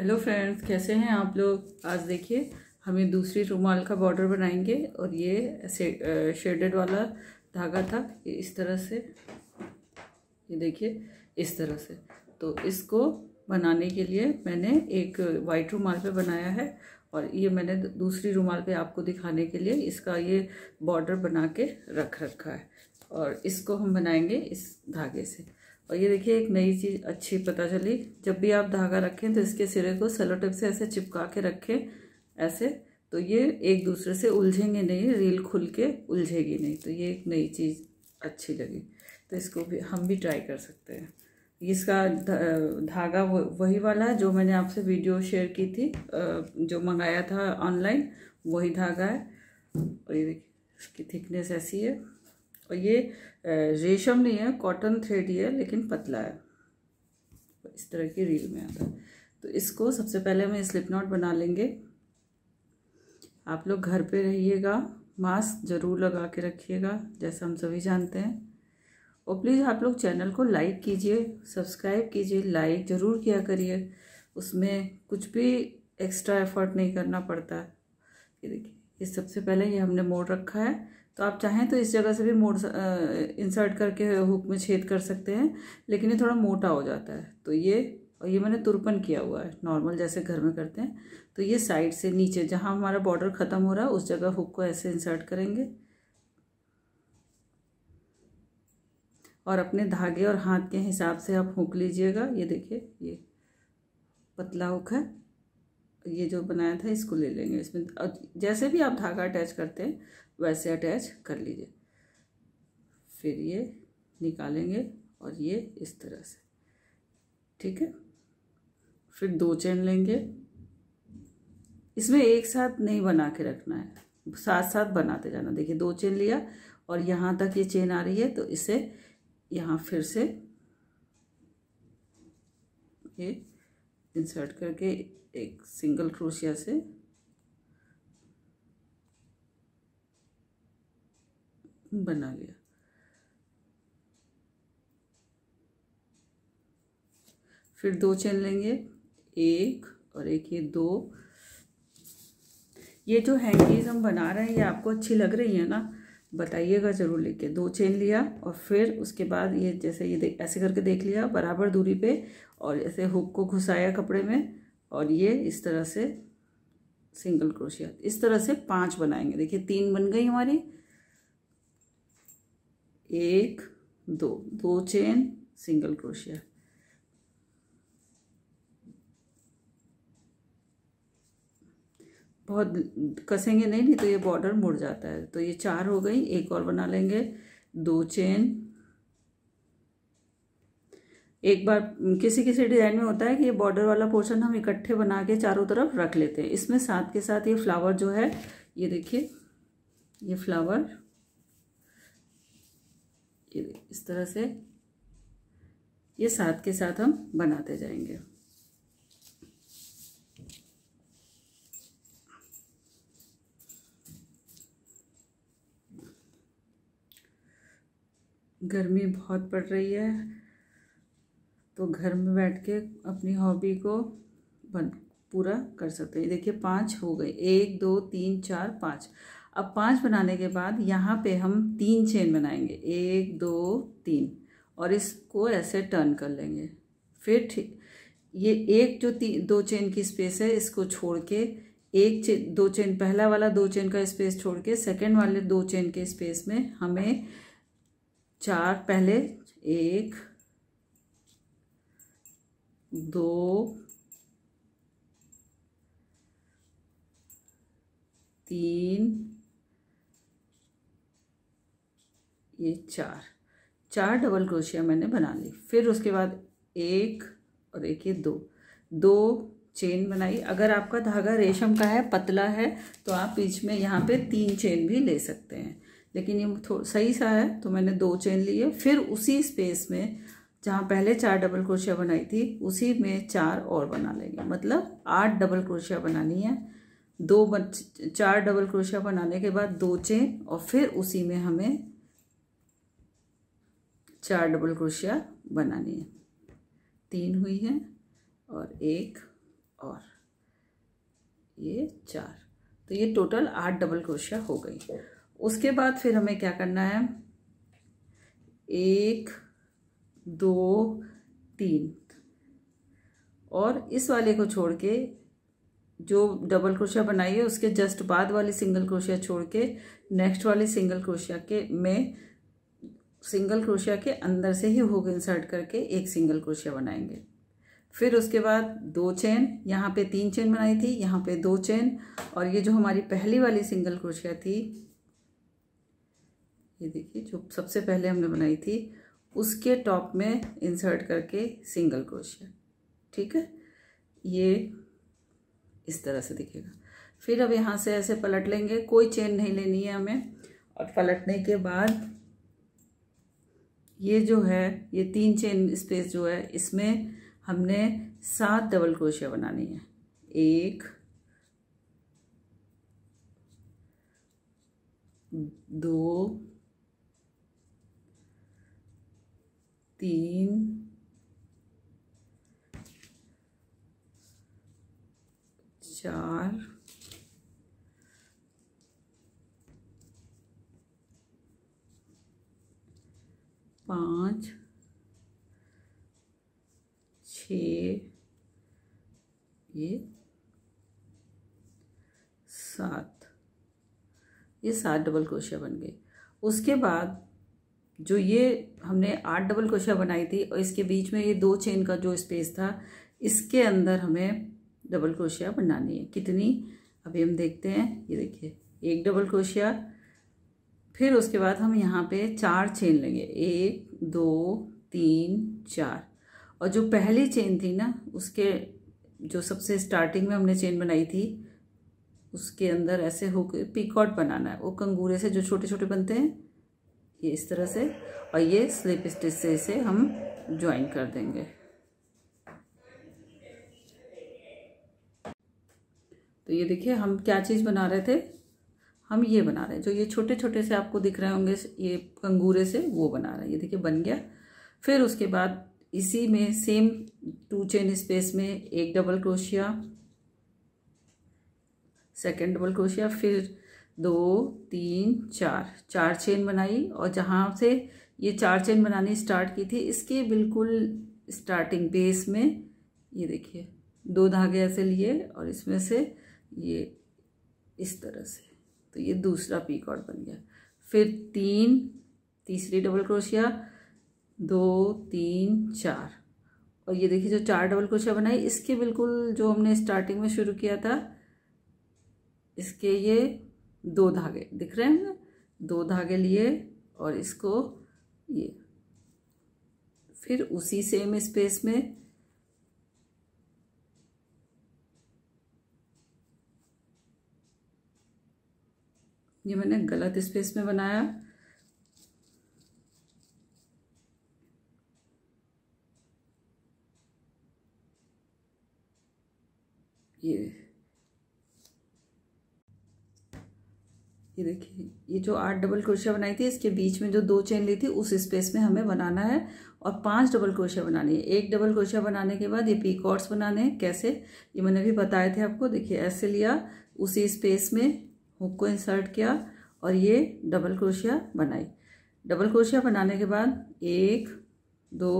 hello friends कैसे हैं आप लोग आज देखिए हमें दूसरी रुमाल का बॉर्डर बनाएंगे और ये शेडेड वाला धागा था ये इस तरह से ये देखिए इस तरह से तो इसको बनाने के लिए मैंने एक वाइट रुमाल पे बनाया है और ये मैंने दूसरी रुमाल पे आपको दिखाने के लिए इसका ये बॉर्डर बना के रख रखा है और इसको हम बनाएंगे इस धागे से और ये देखिए एक नई चीज़ अच्छी पता चली जब भी आप धागा रखें तो इसके सिरे को सेलोटेप से ऐसे चिपका के रखें ऐसे तो ये एक दूसरे से उलझेंगे नहीं रील खुल के उलझेगी नहीं तो ये एक नई चीज़ अच्छी लगी तो इसको भी हम भी ट्राई कर सकते हैं इसका धागा वही वाला है जो मैंने आपसे वीडियो शेयर की थी जो मंगाया था ऑनलाइन वही धागा है और ये देखिए इसकी थिकनेस ऐसी है और ये रेशम नहीं है कॉटन थ्रेड ही है लेकिन पतला है इस तरह की रील में आता है तो इसको सबसे पहले हम स्लिप नॉट बना लेंगे आप लोग घर पे रहिएगा मास्क ज़रूर लगा के रखिएगा जैसा हम सभी जानते हैं और प्लीज़ आप लोग चैनल को लाइक कीजिए सब्सक्राइब कीजिए लाइक ज़रूर किया करिए उसमें कुछ भी एक्स्ट्रा एफर्ट नहीं करना पड़ता है ये देखिए ये सबसे पहले ये हमने मोड़ रखा है तो आप चाहें तो इस जगह से भी मोड़ इंसर्ट करके हुक में छेद कर सकते हैं लेकिन ये थोड़ा मोटा हो जाता है तो ये और ये मैंने तुरपन किया हुआ है नॉर्मल जैसे घर में करते हैं तो ये साइड से नीचे जहाँ हमारा बॉर्डर ख़त्म हो रहा है उस जगह हुक को ऐसे इंसर्ट करेंगे और अपने धागे और हाथ के हिसाब से आप हुक लीजिएगा ये देखिए ये पतला हुक है ये जो बनाया था इसको ले लेंगे इसमें जैसे भी आप धागा अटैच करते हैं वैसे अटैच कर लीजिए फिर ये निकालेंगे और ये इस तरह से ठीक है फिर दो चैन लेंगे इसमें एक साथ नहीं बना के रखना है साथ साथ बनाते जाना देखिए दो चेन लिया और यहाँ तक ये चेन आ रही है तो इसे यहाँ फिर से ये इंसर्ट करके एक सिंगल क्रोशिया से बना गया फिर दो चेन लेंगे एक और एक ये दो ये जो हैंडीज हम बना रहे हैं ये आपको अच्छी लग रही है ना बताइएगा ज़रूर लेके दो चेन लिया और फिर उसके बाद ये जैसे ये ऐसे करके देख लिया बराबर दूरी पे और ऐसे हुक को घुसाया कपड़े में और ये इस तरह से सिंगल क्रोशिया इस तरह से पांच बनाएंगे देखिए तीन बन गई हमारी एक दो दो चेन सिंगल क्रोशिया बहुत कसेंगे नहीं नहीं तो ये बॉर्डर मुड़ जाता है तो ये चार हो गई एक और बना लेंगे दो चेन एक बार किसी किसी डिज़ाइन में होता है कि ये बॉर्डर वाला पोर्शन हम इकट्ठे बना के चारों तरफ रख लेते हैं इसमें साथ के साथ ये फ्लावर जो है ये देखिए ये फ्लावर इस तरह से ये साथ के साथ हम बनाते जाएंगे गर्मी बहुत पड़ रही है तो घर में बैठ के अपनी हॉबी को बन पूरा कर सकते हैं देखिए पाँच हो गए एक दो तीन चार पाँच अब पाँच बनाने के बाद यहाँ पे हम तीन चेन बनाएंगे एक दो तीन और इसको ऐसे टर्न कर लेंगे फिर ये एक जो तीन दो चेन की स्पेस है इसको छोड़ के एक चे, दो चेन पहला वाला दो चेन का स्पेस छोड़ के सेकेंड वाले दो चेन के स्पेस में हमें चार पहले एक दो ये चार चार डबल क्रोशिया मैंने बना ली फिर उसके बाद एक और एक ये दो दो चेन बनाई अगर आपका धागा रेशम का है पतला है तो आप बीच में यहाँ पे तीन चेन भी ले सकते हैं लेकिन ये सही सा है तो मैंने दो चेन लिए फिर उसी स्पेस में जहाँ पहले चार डबल क्रोशिया बनाई थी उसी में चार और बना लेंगे मतलब आठ डबल क्रोशिया बनानी है दो चार डबल क्रोशिया बनाने के बाद दो चेन और फिर उसी में हमें चार डबल क्रोशिया बनानी है तीन हुई है और एक और ये चार तो ये टोटल आठ डबल क्रोशिया हो गई उसके बाद फिर हमें क्या करना है एक दो तीन और इस वाले को छोड़ के जो डबल क्रोशिया बनाई है उसके जस्ट बाद वाली सिंगल क्रोशिया छोड़ के नेक्स्ट वाली सिंगल क्रोशिया के में सिंगल क्रोशिया के अंदर से ही हुक इंसर्ट करके एक सिंगल क्रोशिया बनाएंगे फिर उसके बाद दो चेन यहाँ पे तीन चेन बनाई थी यहाँ पे दो चेन और ये जो हमारी पहली वाली सिंगल क्रोशिया थी ये देखिए जो सबसे पहले हमने बनाई थी उसके टॉप में इंसर्ट करके सिंगल क्रोशिया ठीक है ये इस तरह से दिखेगा फिर अब यहाँ से ऐसे पलट लेंगे कोई चेन नहीं लेनी है हमें और पलटने के बाद ये जो है ये तीन चेन स्पेस जो है इसमें हमने सात डबल क्रोशिया बनानी है एक दो तीन चार पाँच छ सात ये सात डबल क्रोशिया बन गई उसके बाद जो ये हमने आठ डबल क्रोशिया बनाई थी और इसके बीच में ये दो चेन का जो स्पेस था इसके अंदर हमें डबल क्रोशिया बनानी है कितनी अभी हम देखते हैं ये देखिए एक डबल क्रोशिया फिर उसके बाद हम यहाँ पे चार चेन लेंगे एक दो तीन चार और जो पहली चेन थी ना उसके जो सबसे स्टार्टिंग में हमने चेन बनाई थी उसके अंदर ऐसे होकर पिकआउट बनाना है वो कंगूरे से जो छोटे छोटे बनते हैं ये इस तरह से और ये स्लिप स्टिच से इसे हम ज्वाइन कर देंगे तो ये देखिए हम क्या चीज़ बना रहे थे हम ये बना रहे हैं जो ये छोटे छोटे से आपको दिख रहे होंगे ये कंगूरे से वो बना रहे हैं ये देखिए बन गया फिर उसके बाद इसी में सेम टू चेन स्पेस में एक double crochet second double crochet फिर दो तीन चार चार चेन बनाई और जहाँ से ये चार चेन बनानी स्टार्ट की थी इसके बिल्कुल स्टार्टिंग बेस में ये देखिए दो धागे ऐसे लिए और इसमें से ये इस तरह से तो ये दूसरा पीकॉट बन गया फिर तीन तीसरी डबल क्रोशिया दो तीन चार और ये देखिए जो चार डबल क्रोशिया बनाई इसके बिल्कुल जो हमने स्टार्टिंग में शुरू किया था इसके ये दो धागे दिख रहे हैं दो धागे लिए और इसको ये फिर उसी सेम स्पेस में ये मैंने गलत स्पेस में बनाया ये ये देखिए ये जो आठ डबल क्रोशिया बनाई थी इसके बीच में जो दो चेन ली थी उस स्पेस में हमें बनाना है और पांच डबल क्रोशिया बनानी है एक डबल क्रोशिया बनाने के बाद ये पीकॉट्स बनाने हैं कैसे ये मैंने भी बताए थे आपको देखिए ऐसे लिया उसी स्पेस में हुक को इंसर्ट किया और ये डबल क्रोशिया बनाई डबल क्रोशिया बनाने के बाद एक दो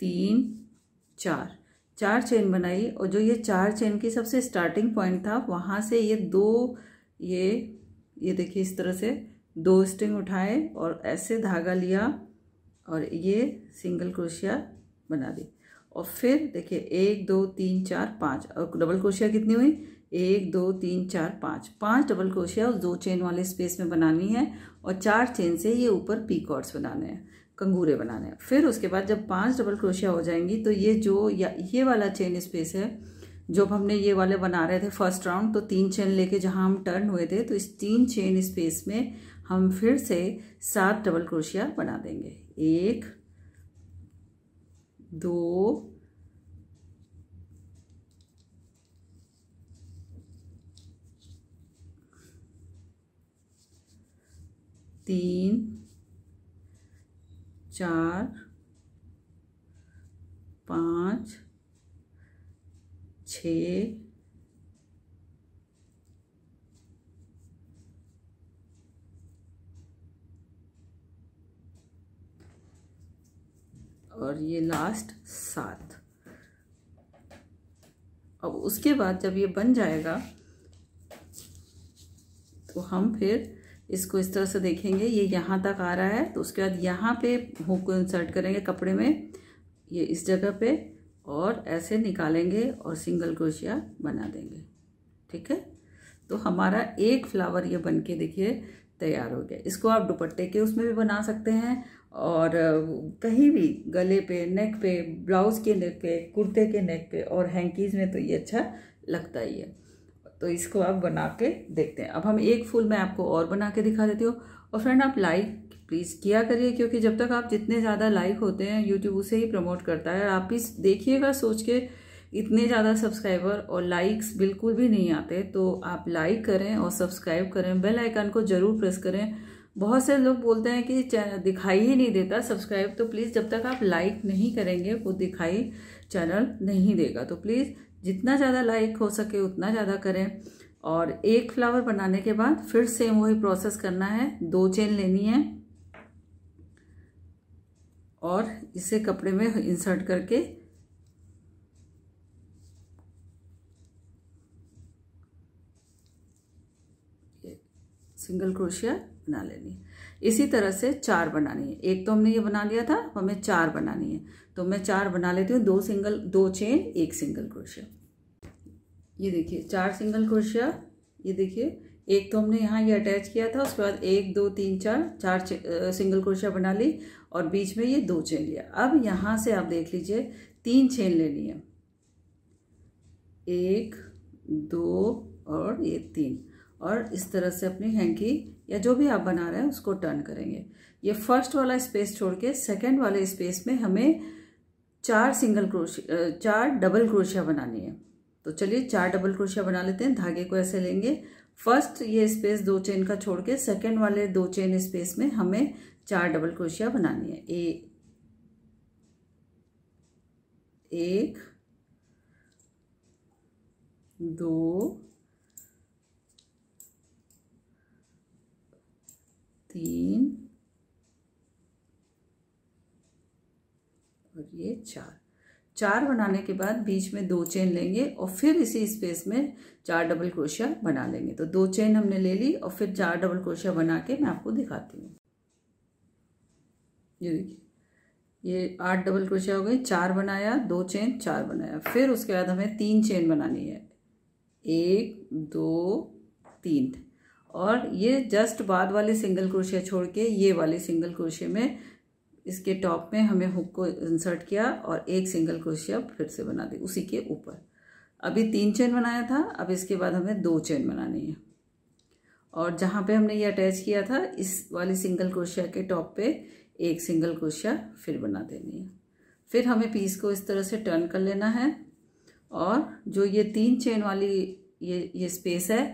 तीन चार चार चेन बनाई और जो ये चार चेन की सबसे स्टार्टिंग पॉइंट था वहाँ से ये दो ये ये देखिए इस तरह से दो स्ट्रिंग उठाए और ऐसे धागा लिया और ये सिंगल क्रोशिया बना दी और फिर देखिए एक दो तीन चार पाँच और डबल क्रोशिया कितनी हुई एक दो तीन चार पाँच पाँच डबल क्रोशिया उस दो चेन वाले स्पेस में बनानी है और चार चेन से ये ऊपर पीकॉट्स बनाने हैं कंगूरे बनाने हैं फिर उसके बाद जब पाँच डबल क्रोशिया हो जाएंगी तो ये जो ये वाला चेन स्पेस है जो हमने ये वाले बना रहे थे फर्स्ट राउंड तो तीन चेन लेके जहाँ हम टर्न हुए थे तो इस तीन चेन स्पेस में हम फिर से सात डबल क्रोशिया बना देंगे एक दो तीन चार पाँच छ और ये लास्ट सात अब उसके बाद जब ये बन जाएगा तो हम फिर इसको इस तरह से देखेंगे ये यहाँ तक आ रहा है तो उसके बाद यहाँ पे हुक को इंसर्ट करेंगे कपड़े में ये इस जगह पे और ऐसे निकालेंगे और सिंगल क्रोशिया बना देंगे ठीक है तो हमारा एक फ्लावर ये बन के देखिए तैयार हो गया इसको आप दुपट्टे के उसमें भी बना सकते हैं और कहीं भी गले पे नेक पे ब्लाउज़ के नेक पे कुर्ते के नेक पे और हैंकीज़ में तो ये अच्छा लगता ही है तो इसको आप बना के देखते हैं अब हम एक फूल मैं आपको और बना के दिखा देती हूँ और फ्रेंड आप लाइक प्लीज़ किया करिए क्योंकि जब तक आप जितने ज़्यादा लाइक होते हैं यूट्यूब उसे ही प्रमोट करता है आप भी देखिएगा सोच के इतने ज़्यादा सब्सक्राइबर और लाइक्स बिल्कुल भी नहीं आते तो आप लाइक करें और सब्सक्राइब करें बेल आइकन को ज़रूर प्रेस करें बहुत से लोग बोलते हैं कि दिखाई ही नहीं देता सब्सक्राइब तो प्लीज़ जब तक आप लाइक नहीं करेंगे वो दिखाई चैनल नहीं देगा तो प्लीज़ जितना ज़्यादा लाइक हो सके उतना ज़्यादा करें और एक फ्लावर बनाने के बाद फिर सेम वही प्रोसेस करना है दो चेन लेनी है और इसे कपड़े में इंसर्ट करके सिंगल क्रोशिया बना लेनी है इसी तरह से चार बनानी है एक तो हमने ये बना लिया था हमें चार बनानी है तो मैं चार बना लेती हूँ दो सिंगल दो चेन एक सिंगल क्रोशिया ये देखिए चार सिंगल क्रोशिया ये देखिए एक तो हमने यहाँ ये अटैच किया था उसके बाद एक दो तीन चार चार सिंगल क्रोशिया बना ली और बीच में ये दो चेन लिया अब यहाँ से आप देख लीजिए तीन चेन लेनी है एक दो और ये तीन और इस तरह से अपनी हैंकी या जो भी आप बना रहे हैं उसको टर्न करेंगे ये फर्स्ट वाला स्पेस छोड़ के सेकेंड वाले स्पेस में हमें चार सिंगल क्रोशिया चार डबल क्रोशिया बनानी है तो चलिए चार डबल क्रोशिया बना लेते हैं धागे को ऐसे लेंगे फर्स्ट ये स्पेस दो चेन का छोड़ के सेकेंड वाले दो चेन स्पेस में हमें चार डबल क्रोशिया बनानी है ए एक दो तीन और ये चार चार बनाने के बाद बीच में दो चेन लेंगे और फिर इसी स्पेस में चार डबल क्रोशिया बना लेंगे तो दो चेन हमने ले ली और फिर चार डबल क्रोशिया बना के मैं आपको दिखाती हूँ ये देखिए ये आठ डबल क्रोशिया हो गई चार बनाया दो चेन चार बनाया फिर उसके बाद हमें तीन चेन बनानी है एक दो तीन और ये जस्ट बाद वाले सिंगल क्रोशिया छोड़ के ये वाले सिंगल क्रोशिया में इसके टॉप में हमें हुक को इंसर्ट किया और एक सिंगल क्रोशिया फिर से बना दी उसी के ऊपर अभी तीन चेन बनाया था अब इसके बाद हमें दो चेन बनानी है और जहाँ पे हमने ये अटैच किया था इस वाली सिंगल क्रोशिया के टॉप पे एक सिंगल क्रोशिया फिर बना देनी है फिर हमें पीस को इस तरह से टर्न कर लेना है और जो ये तीन चेन वाली ये ये स्पेस है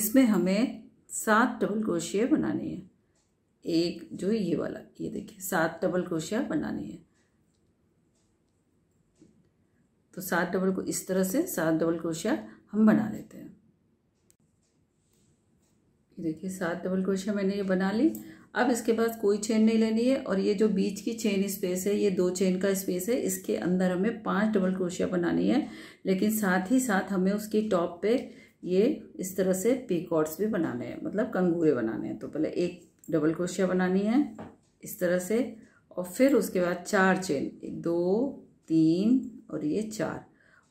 इसमें हमें सात डबल क्रोशिया बनानी है एक जो ये वाला ये देखिए सात डबल क्रोशिया बनानी है तो सात डबल को इस तरह से सात डबल क्रोशिया हम बना लेते हैं ये देखिए सात डबल क्रोशिया मैंने ये बना ली अब इसके बाद कोई चेन नहीं लेनी है और ये जो बीच की चेन स्पेस है ये दो चेन का स्पेस है इसके अंदर हमें पांच डबल क्रोशिया बनानी है लेकिन साथ ही साथ हमें उसकी टॉप पे ये इस तरह से पीकॉट्स भी बनाने हैं मतलब कंगूरे बनाने हैं तो पहले एक डबल क्रोशिया बनानी है इस तरह से और फिर उसके बाद चार चेन एक दो तीन और ये चार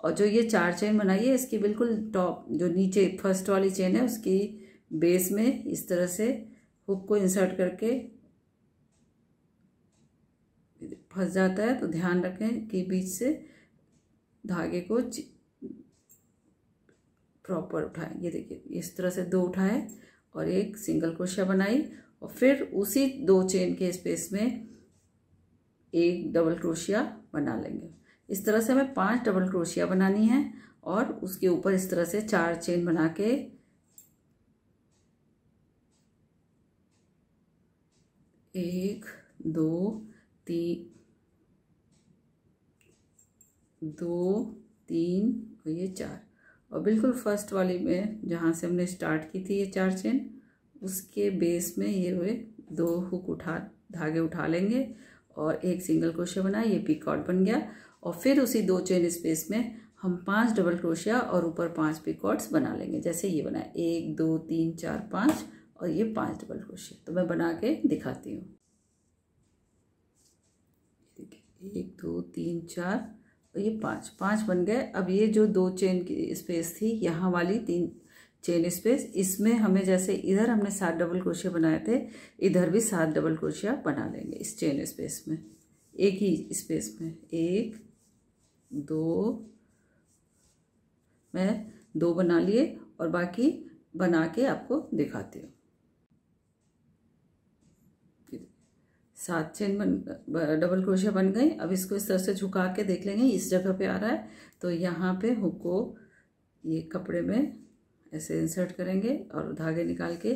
और जो ये चार चेन बनाई है इसकी बिल्कुल टॉप जो नीचे फर्स्ट वाली चेन है उसकी बेस में इस तरह से हुक को इंसर्ट करके फंस जाता है तो ध्यान रखें कि बीच से धागे को प्रॉपर उठाएं ये देखिए इस तरह से दो उठाए और एक सिंगल क्रोशिया बनाई और फिर उसी दो चेन के स्पेस में एक डबल क्रोशिया बना लेंगे इस तरह से हमें पांच डबल क्रोशिया बनानी है और उसके ऊपर इस तरह से चार चेन बना के एक दो तीन दो तीन और ये चार और बिल्कुल फर्स्ट वाली में जहाँ से हमने स्टार्ट की थी ये चार चेन उसके बेस में ये हुए दो हुक उठा धागे उठा लेंगे और एक सिंगल क्रोशिया बना ये पिकॉट बन गया और फिर उसी दो चेन स्पेस में हम पांच डबल क्रोशिया और ऊपर पांच पिकॉट्स बना लेंगे जैसे ये बना एक दो तीन चार पाँच और ये पांच डबल क्रोशिया तो मैं बना के दिखाती हूँ देखिए एक दो तीन चार तो ये पाँच पाँच बन गए अब ये जो दो चेन की स्पेस थी यहाँ वाली तीन चेन स्पेस इसमें हमें जैसे इधर हमने सात डबल क्रोशिया बनाए थे इधर भी सात डबल क्रोशिया बना लेंगे इस चेन स्पेस में एक ही स्पेस में एक दो मैं दो बना लिए और बाकी बना के आपको दिखाती हूँ सात चेन बन डबल क्रोशिया बन गई अब इसको इस तरह से झुका के देख लेंगे इस जगह पे आ रहा है तो यहाँ पे हुक को ये कपड़े में ऐसे इंसर्ट करेंगे और धागे निकाल के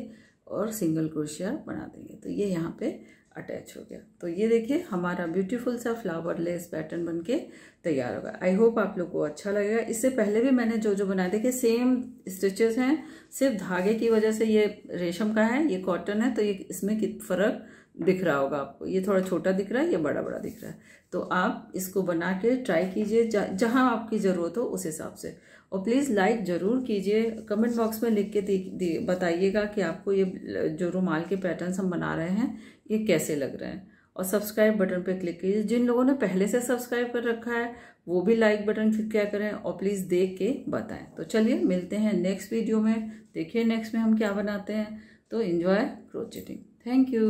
और सिंगल क्रोशिया बना देंगे तो ये यहाँ पे अटैच हो गया तो ये देखिए हमारा ब्यूटीफुल सा फ्लावर लेस पैटर्न बन के तैयार होगा आई होप आप लोग को अच्छा लगेगा इससे पहले भी मैंने जो जो बनाए देखिए सेम स्टिचेस हैं सिर्फ धागे की वजह से ये रेशम का है ये कॉटन है तो ये इसमें कित फर्क दिख रहा होगा आपको ये थोड़ा छोटा दिख रहा है ये बड़ा बड़ा दिख रहा है तो आप इसको बना के ट्राई कीजिए जहाँ आपकी ज़रूरत हो उस हिसाब से और प्लीज़ लाइक ज़रूर कीजिए कमेंट बॉक्स में लिख के बताइएगा कि आपको ये जो रुमाल के पैटर्न्स हम बना रहे हैं ये कैसे लग रहे हैं और सब्सक्राइब बटन पर क्लिक कीजिए जिन लोगों ने पहले से सब्सक्राइब कर रखा है वो भी लाइक बटन क्लिक क्या करें और प्लीज़ देख के बताएं तो चलिए मिलते हैं नेक्स्ट वीडियो में देखिए नेक्स्ट में हम क्या बनाते हैं तो इन्जॉय क्रोचेटिंग थैंक यू